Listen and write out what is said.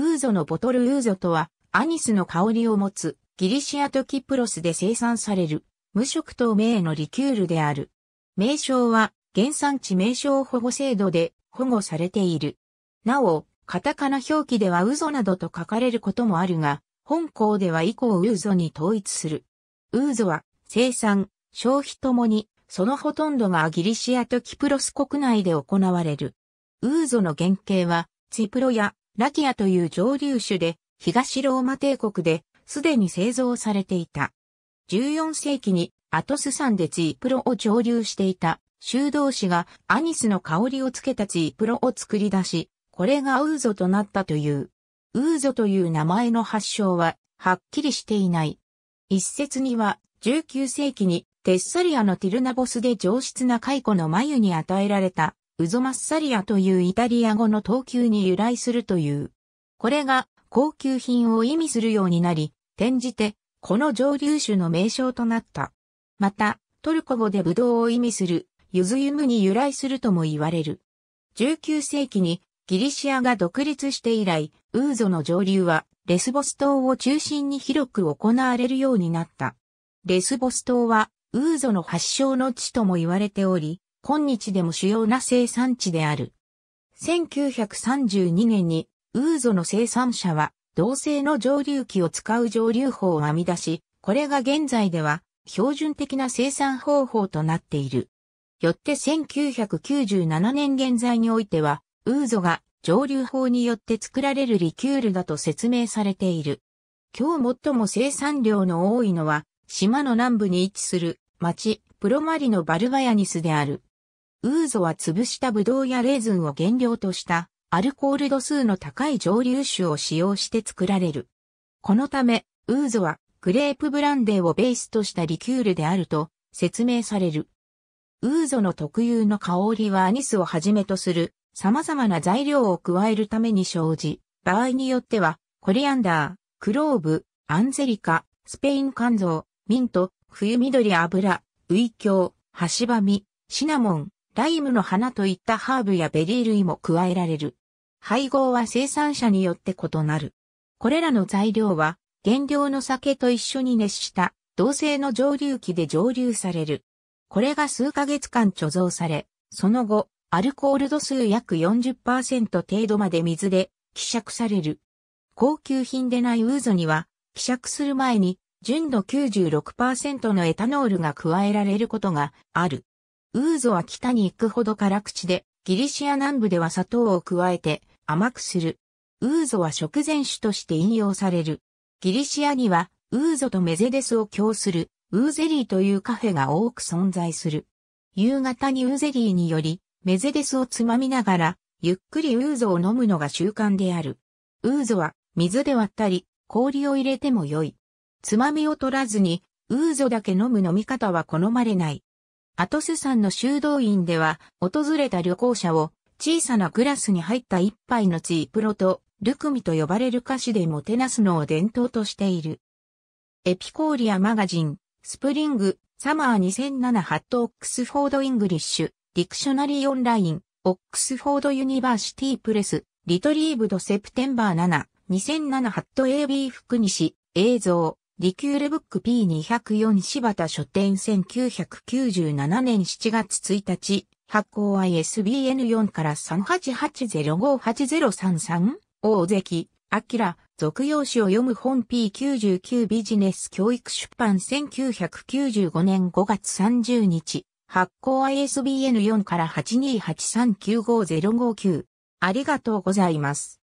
ウーゾのボトルウーゾとは、アニスの香りを持つ、ギリシアとキプロスで生産される、無色透明のリキュールである。名称は、原産地名称保護制度で保護されている。なお、カタカナ表記ではウゾなどと書かれることもあるが、本校では以降ウーゾに統一する。ウーゾは、生産、消費ともに、そのほとんどがギリシアとキプロス国内で行われる。ウーゾの原型は、チプロやラティアという蒸留酒で、東ローマ帝国で、すでに製造されていた。14世紀に、アトス山でツイープロを蒸留していた、修道士がアニスの香りをつけたツイープロを作り出し、これがウーゾとなったという。ウーゾという名前の発祥は、はっきりしていない。一説には、19世紀にテッサリアのティルナボスで上質な蚕の眉に与えられたウゾマッサリアというイタリア語の等級に由来するという。これが高級品を意味するようになり、転じて、この上流種の名称となった。また、トルコ語でブドウを意味する、ユズユムに由来するとも言われる。19世紀にギリシアが独立して以来、ウーゾの上流はレスボス島を中心に広く行われるようになった。レスボス島はウーゾの発祥の地とも言われており、今日でも主要な生産地である。1932年に、ウーゾの生産者は、同性の蒸留器を使う蒸留法を編み出し、これが現在では、標準的な生産方法となっている。よって1997年現在においては、ウーゾが蒸留法によって作られるリキュールだと説明されている。今日最も生産量の多いのは、島の南部に位置する町、プロマリのバルバヤニスである。ウーゾは潰したブドウやレーズンを原料としたアルコール度数の高い蒸留酒を使用して作られる。このため、ウーゾはグレープブランデーをベースとしたリキュールであると説明される。ウーゾの特有の香りはアニスをはじめとする様々な材料を加えるために生じ、場合によってはコリアンダー、クローブ、アンゼリカ、スペイン肝臓、ミント、冬緑油、ウイキョウ、ハシバミ、シナモン、ライムの花といったハーブやベリー類も加えられる。配合は生産者によって異なる。これらの材料は、原料の酒と一緒に熱した同性の蒸留器で蒸留される。これが数ヶ月間貯蔵され、その後、アルコール度数約40%程度まで水で希釈される。高級品でないウーゾには、希釈する前に純度96%のエタノールが加えられることがある。ウーゾは北に行くほど辛口で、ギリシア南部では砂糖を加えて甘くする。ウーゾは食前酒として引用される。ギリシアには、ウーゾとメゼデスを供する、ウーゼリーというカフェが多く存在する。夕方にウーゼリーにより、メゼデスをつまみながら、ゆっくりウーゾを飲むのが習慣である。ウーゾは、水で割ったり、氷を入れても良い。つまみを取らずに、ウーゾだけ飲む飲み方は好まれない。アトス山の修道院では、訪れた旅行者を小さなグラスに入った一杯のツイプロと、ルクミと呼ばれる歌詞でもてなすのを伝統としている。エピコーリアマガジン、スプリング、サマー2007ハットオックスフォードイングリッシュ、ディクショナリーオンライン、オックスフォードユニバーシティプレス、リトリーブドセプテンバー7、2007ハット AB 福西、映像、リキュールブック P204 柴田書店1997年7月1日、発行 ISBN4 から3880580333、大関、明、続用紙を読む本 P99 ビジネス教育出版1995年5月30日、発行 ISBN4 から8 2 8 3 9 5 0 5 9ありがとうございます。